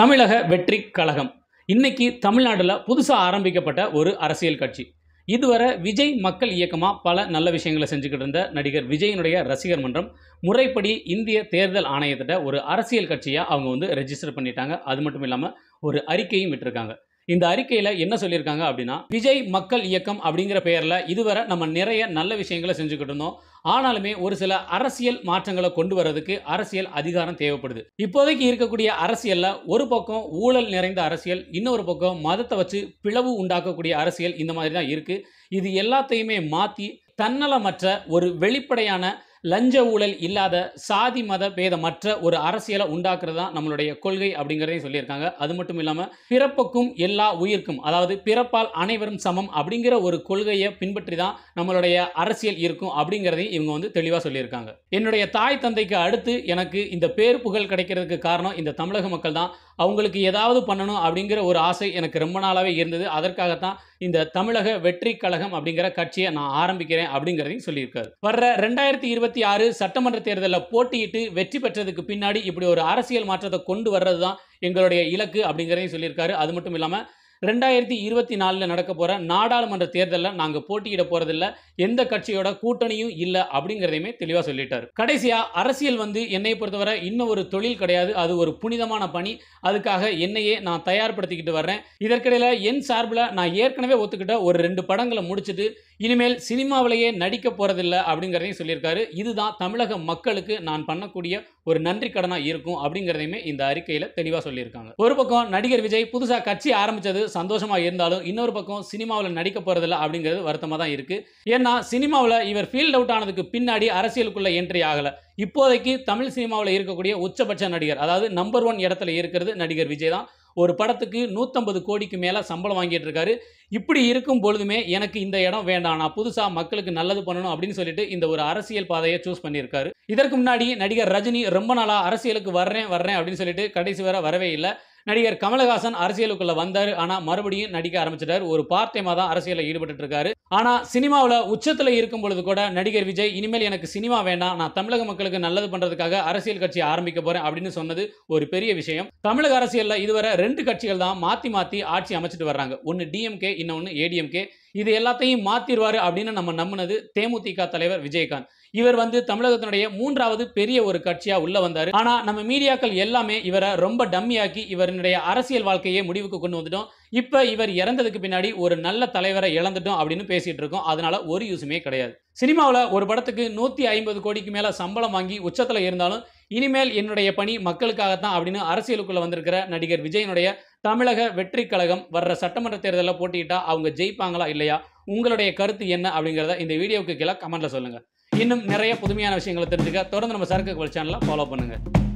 தமிழக வெற்றி கழகம் இன்னைக்கு தமிழ்நாட்டில் புதுசாக ஆரம்பிக்கப்பட்ட ஒரு அரசியல் கட்சி இதுவரை விஜய் மக்கள் இயக்கமாக பல நல்ல விஷயங்களை செஞ்சுக்கிட்டு இருந்த நடிகர் விஜயனுடைய ரசிகர் மன்றம் முறைப்படி இந்திய தேர்தல் ஆணையத்திட்ட ஒரு அரசியல் கட்சியாக அவங்க வந்து ரெஜிஸ்டர் பண்ணிட்டாங்க அது மட்டும் இல்லாமல் ஒரு அறிக்கையும் விட்டுருக்காங்க இந்த அறிக்கையில் என்ன சொல்லியிருக்காங்க அப்படின்னா விஜய் மக்கள் இயக்கம் அப்படிங்கிற பெயரில் இதுவரை நம்ம நிறைய நல்ல விஷயங்களை செஞ்சுக்கிட்டு இருந்தோம் ஆனாலுமே ஒரு சில அரசியல் மாற்றங்களை கொண்டு வர்றதுக்கு அரசியல் அதிகாரம் தேவைப்படுது இப்போதைக்கு இருக்கக்கூடிய அரசியலில் ஒரு பக்கம் ஊழல் நிறைந்த அரசியல் இன்னொரு பக்கம் மதத்தை வச்சு பிளவு உண்டாக்கக்கூடிய அரசியல் இந்த மாதிரி தான் இருக்குது இது எல்லாத்தையுமே மாற்றி தன்னலமற்ற ஒரு வெளிப்படையான லஞ்ச ஊழல் இல்லாத சாதி மத பேதமற்ற ஒரு அரசியலை உண்டாக்குறது தான் நம்மளுடைய கொள்கை அப்படிங்கிறதையும் சொல்லியிருக்காங்க அது மட்டும் இல்லாமல் பிறப்புக்கும் எல்லா உயிர்க்கும் அதாவது பிறப்பால் அனைவரும் சமம் அப்படிங்கிற ஒரு கொள்கையை பின்பற்றி தான் நம்மளுடைய அரசியல் இருக்கும் அப்படிங்கிறதையும் இவங்க வந்து தெளிவாக சொல்லியிருக்காங்க என்னுடைய தாய் தந்தைக்கு அடுத்து எனக்கு இந்த பேர் புகழ் கிடைக்கிறதுக்கு காரணம் இந்த தமிழக மக்கள் தான் அவங்களுக்கு ஏதாவது பண்ணணும் அப்படிங்கிற ஒரு ஆசை எனக்கு ரொம்ப நாளாகவே இருந்தது அதற்காகத்தான் இந்த தமிழக வெற்றி கழகம் அப்படிங்கிற கட்சியை நான் ஆரம்பிக்கிறேன் அப்படிங்கிறதையும் சொல்லியிருக்காரு வர்ற ரெண்டாயிரத்தி இருபத்தி ஆறு சட்டமன்ற தேர்தலில் போட்டியிட்டு வெற்றி பெற்றதுக்கு பின்னாடி இப்படி ஒரு அரசியல் மாற்றத்தை கொண்டு வர்றது தான் எங்களுடைய இலக்கு அப்படிங்கிறதையும் சொல்லியிருக்காரு அது மட்டும் இல்லாமல் ரெண்டாயிரத்தி இருபத்தி நாலில் நடக்க போகிற நாடாளுமன்ற தேர்தலில் நாங்கள் போட்டியிட போகிறதில்ல எந்த கட்சியோட கூட்டணியும் இல்லை அப்படிங்கிறதையுமே தெளிவாக சொல்லிட்டார் கடைசியாக அரசியல் வந்து என்னை பொறுத்தவரை இன்னும் ஒரு தொழில் கிடையாது அது ஒரு புனிதமான பணி அதுக்காக என்னையே நான் தயார்படுத்திக்கிட்டு வர்றேன் இதற்கிடையில் என் சார்பில் நான் ஏற்கனவே ஒத்துக்கிட்ட ஒரு ரெண்டு படங்களை முடிச்சுட்டு இனிமேல் சினிமாவிலேயே நடிக்க போகிறதில்ல அப்படிங்கிறதையும் சொல்லியிருக்காரு இதுதான் தமிழக மக்களுக்கு நான் பண்ணக்கூடிய ஒரு நன்றி கடனாக இருக்கும் அப்படிங்கிறதையுமே இந்த அறிக்கையில் தெளிவாக சொல்லியிருக்காங்க ஒரு பக்கம் நடிகர் விஜய் புதுசாக கட்சி ஆரம்பித்தது சந்தோஷமாக இருந்தாலும் இன்னொரு பக்கம் சினிமாவில் நடிக்க போகிறதில்ல அப்படிங்கிறது வருத்தமாக தான் இருக்குது ஏன்னா சினிமாவில் இவர் ஃபீல்ட் அவுட் ஆனதுக்கு பின்னாடி அரசியலுக்குள்ளே என்ட்ரி ஆகலை இப்போதைக்கு தமிழ் சினிமாவில் இருக்கக்கூடிய உச்சபட்ச நடிகர் அதாவது நம்பர் ஒன் இடத்துல இருக்கிறது நடிகர் விஜய் தான் ஒரு படத்துக்கு நூற்றம்பது கோடிக்கு மேலே சம்பளம் வாங்கிட்டு இருக்காரு இப்படி இருக்கும் பொழுதுமே எனக்கு இந்த இடம் வேண்டாம் நான் புதுசாக மக்களுக்கு நல்லது பண்ணணும் அப்படின்னு சொல்லிட்டு இந்த ஒரு அரசியல் பாதையை சூஸ் பண்ணியிருக்காரு இதற்கு முன்னாடி நடிகர் ரஜினி ரொம்ப நாளாக அரசியலுக்கு வர்றேன் வர்றேன் அப்படின்னு சொல்லிட்டு கடைசி வர வரவே இல்லை நடிகர் கமலஹாசன் அரசியலுக்குள்ள வந்தார் ஆனால் மறுபடியும் நடிக்க ஆரம்பிச்சிட்டாரு ஒரு பார்ட் டைமா தான் அரசியலில் ஈடுபட்டு இருக்காரு ஆனா சினிமாவில் உச்சத்தில் இருக்கும் பொழுது கூட நடிகர் விஜய் இனிமேல் எனக்கு சினிமா வேண்டாம் நான் தமிழக மக்களுக்கு நல்லது பண்றதுக்காக அரசியல் கட்சி ஆரம்பிக்க போறேன் அப்படின்னு சொன்னது ஒரு பெரிய விஷயம் தமிழக அரசியல்ல இதுவரை ரெண்டு கட்சிகள் தான் மாற்றி மாற்றி ஆட்சி அமைச்சிட்டு வர்றாங்க ஒன்னு டிஎம்கே இன்னொன்று ஏடிஎம்கே இது எல்லாத்தையும் மாத்திடுவாரு அப்படின்னு நம்ம நம்பினது தேமுதிக தலைவர் விஜயகாந்த் இவர் வந்து தமிழகத்தினுடைய மூன்றாவது பெரிய ஒரு கட்சியா உள்ள வந்தார் ஆனா நம்ம மீடியாக்கள் எல்லாமே இவரை ரொம்ப டம்மியாக்கி இவருடைய அரசியல் வாழ்க்கையை முடிவுக்கு கொண்டு வந்துட்டோம் இப்ப இவர் இறந்ததுக்கு பின்னாடி ஒரு நல்ல தலைவரை இழந்துட்டோம் அப்படின்னு பேசிட்டு இருக்கோம் அதனால ஒரு யூஸுமே கிடையாது சினிமாவில் ஒரு படத்துக்கு நூற்றி ஐம்பது கோடிக்கு மேலே சம்பளம் வாங்கி உச்சத்தில் இருந்தாலும் இனிமேல் என்னுடைய பணி மக்களுக்காகத்தான் அப்படின்னு அரசியலுக்குள்ளே வந்திருக்கிற நடிகர் விஜயனுடைய தமிழக வெற்றி கழகம் வர்ற சட்டமன்ற தேர்தலில் போட்டிக்கிட்டா அவங்க ஜெயிப்பாங்களா இல்லையா உங்களுடைய கருத்து என்ன அப்படிங்கிறத இந்த வீடியோவுக்கு கீழே கமெண்ட்டில் சொல்லுங்கள் இன்னும் நிறைய புதுமையான விஷயங்களை தெரிஞ்சுக்க தொடர்ந்து நம்ம சரக்கு சேனலை ஃபாலோ பண்ணுங்கள்